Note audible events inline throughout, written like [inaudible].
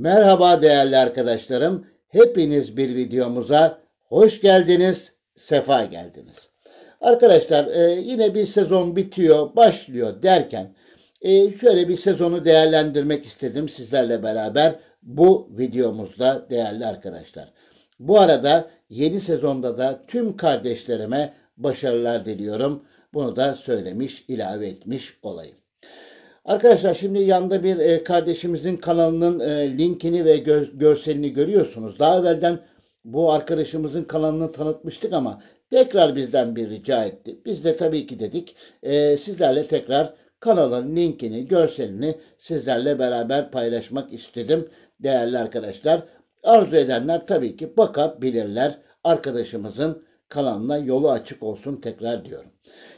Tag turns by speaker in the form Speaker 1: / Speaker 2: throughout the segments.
Speaker 1: Merhaba değerli arkadaşlarım. Hepiniz bir videomuza hoş geldiniz, sefa geldiniz. Arkadaşlar e, yine bir sezon bitiyor, başlıyor derken e, şöyle bir sezonu değerlendirmek istedim sizlerle beraber bu videomuzda değerli arkadaşlar. Bu arada yeni sezonda da tüm kardeşlerime başarılar diliyorum. Bunu da söylemiş, ilave etmiş olayım. Arkadaşlar şimdi yanda bir e, kardeşimizin kanalının e, linkini ve görselini görüyorsunuz. Daha evvelden bu arkadaşımızın kanalını tanıtmıştık ama tekrar bizden bir rica etti. Biz de tabii ki dedik e, sizlerle tekrar kanalın linkini, görselini sizlerle beraber paylaşmak istedim değerli arkadaşlar. Arzu edenler tabii ki bakabilirler arkadaşımızın kalanla yolu açık olsun tekrar diyorum.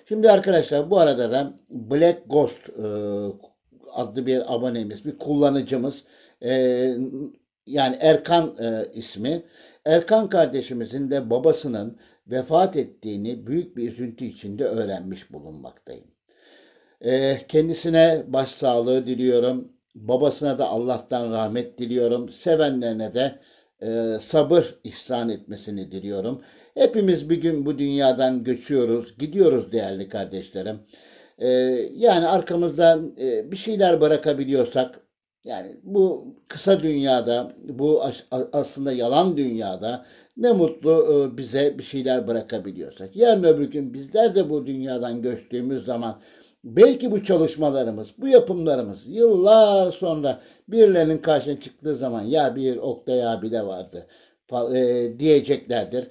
Speaker 1: Şimdi arkadaşlar bu arada da Black Ghost e, adlı bir abonemiz, bir kullanıcımız e, yani Erkan e, ismi. Erkan kardeşimizin de babasının vefat ettiğini büyük bir üzüntü içinde öğrenmiş bulunmaktayım. E, kendisine başsağlığı diliyorum. Babasına da Allah'tan rahmet diliyorum. Sevenlerine de e, sabır ihsan etmesini diliyorum. Hepimiz bir gün bu dünyadan göçüyoruz, gidiyoruz değerli kardeşlerim. E, yani arkamızdan e, bir şeyler bırakabiliyorsak, yani bu kısa dünyada, bu aslında yalan dünyada ne mutlu bize bir şeyler bırakabiliyorsak. Yarın öbür gün bizler de bu dünyadan göçtüğümüz zaman Belki bu çalışmalarımız, bu yapımlarımız yıllar sonra birilerinin karşına çıktığı zaman ya bir Oktay abi de vardı e, diyeceklerdir.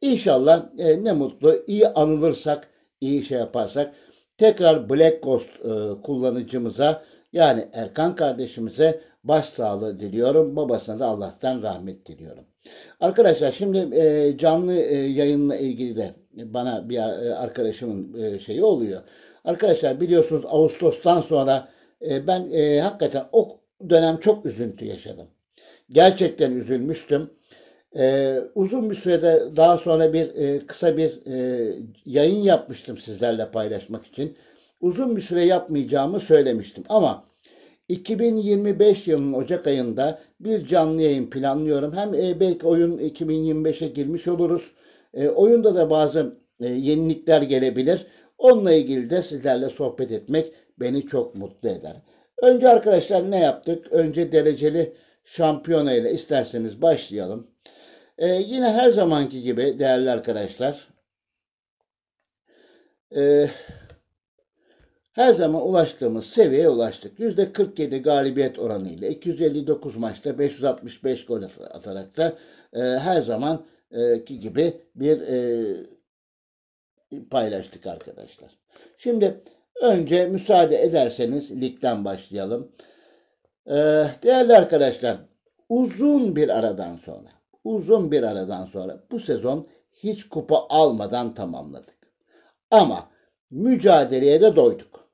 Speaker 1: İnşallah e, ne mutlu iyi anılırsak, iyi şey yaparsak tekrar Black Ghost e, kullanıcımıza yani Erkan kardeşimize başsağlığı diliyorum. Babasına da Allah'tan rahmet diliyorum. Arkadaşlar şimdi canlı e, yayınla ilgili de bana bir arkadaşımın şeyi oluyor Arkadaşlar biliyorsunuz Ağustos'tan sonra e, ben e, hakikaten o dönem çok üzüntü yaşadım. Gerçekten üzülmüştüm. E, uzun bir sürede daha sonra bir e, kısa bir e, yayın yapmıştım sizlerle paylaşmak için. Uzun bir süre yapmayacağımı söylemiştim ama 2025 yılının Ocak ayında bir canlı yayın planlıyorum. Hem e, belki oyun 2025'e girmiş oluruz. E, oyunda da bazı e, yenilikler gelebilir. Onunla ilgili de sizlerle sohbet etmek beni çok mutlu eder. Önce arkadaşlar ne yaptık? Önce dereceli şampiyona ile isterseniz başlayalım. Ee, yine her zamanki gibi değerli arkadaşlar. E, her zaman ulaştığımız seviyeye ulaştık. %47 galibiyet oranı ile 259 maçta 565 gol atarak da e, her zamanki gibi bir e, paylaştık arkadaşlar. Şimdi önce müsaade ederseniz ligden başlayalım. Ee, değerli arkadaşlar uzun bir aradan sonra uzun bir aradan sonra bu sezon hiç kupa almadan tamamladık. Ama mücadeleye de doyduk.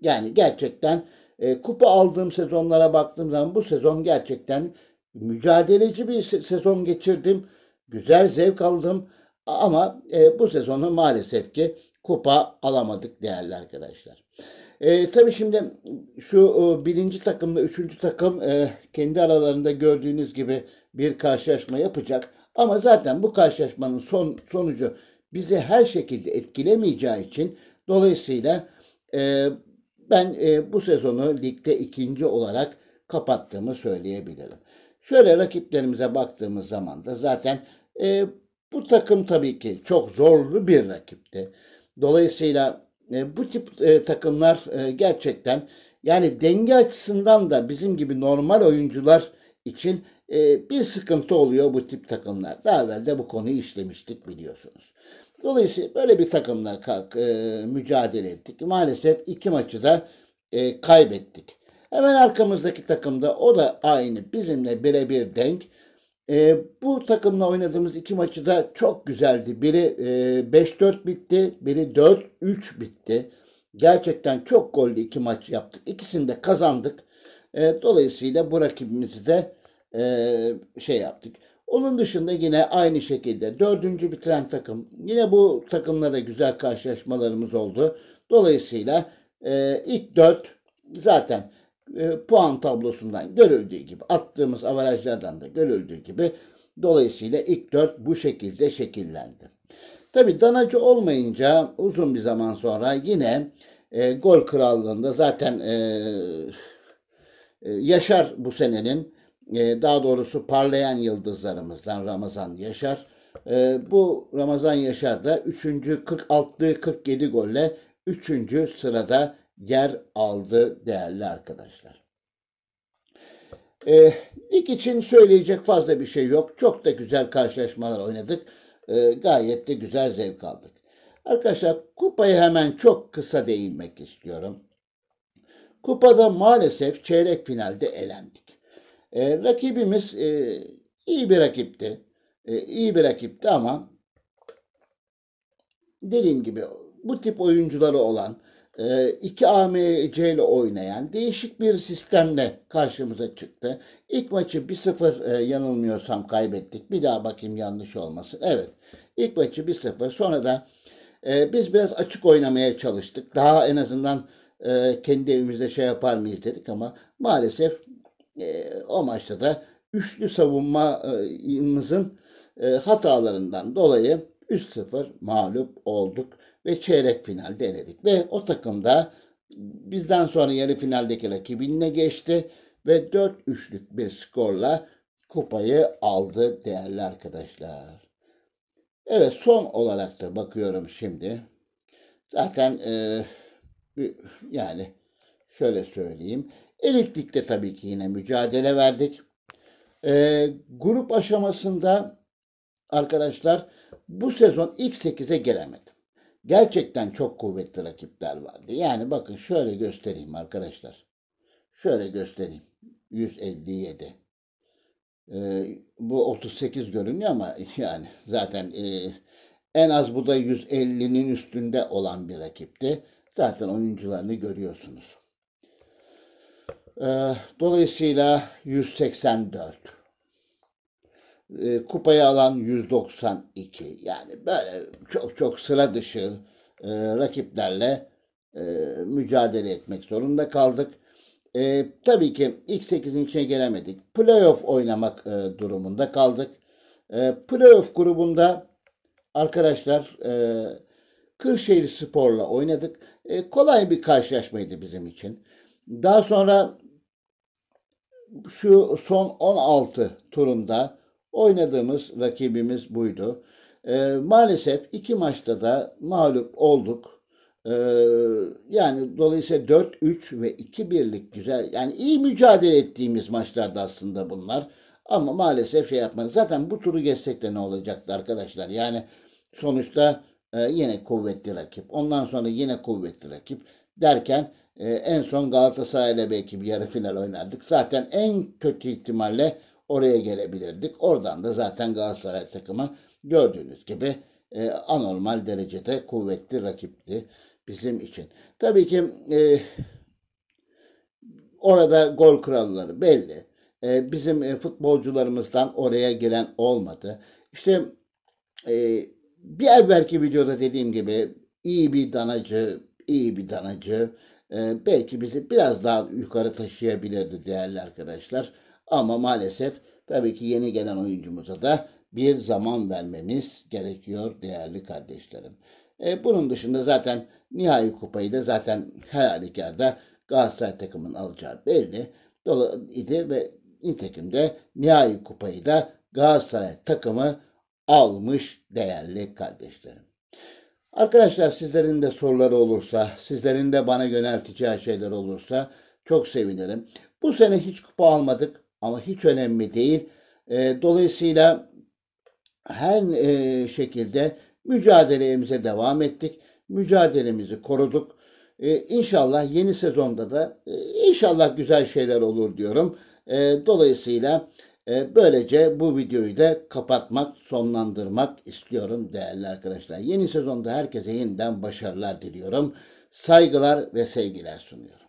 Speaker 1: Yani gerçekten e, kupa aldığım sezonlara baktığım zaman bu sezon gerçekten mücadeleci bir sezon geçirdim. Güzel zevk aldım. Ama e, bu sezonu maalesef ki kupa alamadık değerli arkadaşlar. E, tabii şimdi şu e, birinci takımla üçüncü takım e, kendi aralarında gördüğünüz gibi bir karşılaşma yapacak. Ama zaten bu karşılaşmanın son sonucu bizi her şekilde etkilemeyeceği için dolayısıyla e, ben e, bu sezonu ligde ikinci olarak kapattığımı söyleyebilirim. Şöyle rakiplerimize baktığımız zaman da zaten e, bu takım tabii ki çok zorlu bir rakipti. Dolayısıyla e, bu tip e, takımlar e, gerçekten yani denge açısından da bizim gibi normal oyuncular için e, bir sıkıntı oluyor bu tip takımlar. Daha evvel de bu konuyu işlemiştik biliyorsunuz. Dolayısıyla böyle bir takımla kalk, e, mücadele ettik. Maalesef iki maçı da e, kaybettik. Hemen arkamızdaki takımda o da aynı bizimle birebir denk. E, bu takımla oynadığımız iki maçı da çok güzeldi. Biri e, 5-4 bitti, biri 4-3 bitti. Gerçekten çok gollü iki maç yaptık. İkisini de kazandık. E, dolayısıyla bu rakibimizi de e, şey yaptık. Onun dışında yine aynı şekilde dördüncü bitiren takım. Yine bu takımla da güzel karşılaşmalarımız oldu. Dolayısıyla e, ilk dört zaten e, puan tablosundan görüldüğü gibi attığımız avarajlardan da görüldüğü gibi dolayısıyla ilk dört bu şekilde şekillendi. Tabi danacı olmayınca uzun bir zaman sonra yine e, gol krallığında zaten e, e, Yaşar bu senenin e, daha doğrusu parlayan yıldızlarımızdan Ramazan Yaşar. E, bu Ramazan Yaşar da 3. 46 47 golle 3. sırada yer aldı değerli arkadaşlar. E, eh, lig için söyleyecek fazla bir şey yok. Çok da güzel karşılaşmalar oynadık. E, gayet de güzel zevk aldık. Arkadaşlar kupayı hemen çok kısa değinmek istiyorum. Kupada maalesef çeyrek finalde elendik. E, rakibimiz e, iyi bir rakipti. E, iyi bir rakipti ama dediğim gibi bu tip oyuncuları olan 2 e, AMC ile oynayan değişik bir sistemle karşımıza çıktı. İlk maçı 1-0 e, yanılmıyorsam kaybettik. Bir daha bakayım yanlış olmasın. Evet. İlk maçı 1-0. Sonra da e, biz biraz açık oynamaya çalıştık. Daha en azından kendi evimizde şey yapar mıyız dedik ama maalesef o maçta da üçlü savunmamızın hatalarından dolayı 3-0 mağlup olduk ve çeyrek final denedik Ve o takım da bizden sonra yarı finaldeki rakibinle geçti ve 4-3'lük bir skorla kupayı aldı değerli arkadaşlar. Evet son olarak da bakıyorum şimdi. Zaten e, yani şöyle söyleyeyim. Elitlikte tabii ki yine mücadele verdik. E, grup aşamasında arkadaşlar bu sezon ilk 8'e gelemedim. Gerçekten çok kuvvetli rakipler vardı. Yani bakın şöyle göstereyim arkadaşlar. Şöyle göstereyim. 157. Ee, bu 38 görünüyor ama [laughs] yani zaten e, en az bu da 150'nin üstünde olan bir rakipti. Zaten oyuncularını görüyorsunuz. Ee, dolayısıyla 184. E, kupayı alan 192. Yani böyle çok çok sıra dışı e, rakiplerle e, mücadele etmek zorunda kaldık. E, tabii ki ilk 8'in içine gelemedik. Playoff oynamak e, durumunda kaldık. E, playoff grubunda arkadaşlar e, Kırşehir Spor'la oynadık. E, kolay bir karşılaşmaydı bizim için. Daha sonra şu son 16 turunda Oynadığımız rakibimiz buydu. E, maalesef iki maçta da mağlup olduk. E, yani dolayısıyla 4-3 ve 2-1'lik güzel yani iyi mücadele ettiğimiz maçlardı aslında bunlar. Ama maalesef şey yapmadık. Zaten bu turu geçsek de ne olacaktı arkadaşlar? Yani sonuçta e, yine kuvvetli rakip. Ondan sonra yine kuvvetli rakip derken e, en son Galatasaray ile belki bir yarı final oynardık. Zaten en kötü ihtimalle Oraya gelebilirdik. Oradan da zaten Galatasaray takımı gördüğünüz gibi e, anormal derecede kuvvetli rakipti bizim için. Tabii ki e, orada gol kralları belli. E, bizim e, futbolcularımızdan oraya giren olmadı. İşte e, bir evvelki videoda dediğim gibi iyi bir danacı, iyi bir danacı e, belki bizi biraz daha yukarı taşıyabilirdi değerli arkadaşlar. Ama maalesef tabii ki yeni gelen oyuncumuza da bir zaman vermemiz gerekiyor değerli kardeşlerim. E, bunun dışında zaten nihai kupayı da zaten her halükarda Galatasaray takımının alacağı belli idi ve nitekim de nihai kupayı da Galatasaray takımı almış değerli kardeşlerim. Arkadaşlar sizlerin de soruları olursa, sizlerin de bana yönelteceği şeyler olursa çok sevinirim. Bu sene hiç kupa almadık. Ama hiç önemli değil. Ee, dolayısıyla her e, şekilde mücadelemize devam ettik. Mücadelemizi koruduk. Ee, inşallah yeni sezonda da e, inşallah güzel şeyler olur diyorum. Ee, dolayısıyla e, böylece bu videoyu da kapatmak, sonlandırmak istiyorum değerli arkadaşlar. Yeni sezonda herkese yeniden başarılar diliyorum. Saygılar ve sevgiler sunuyorum.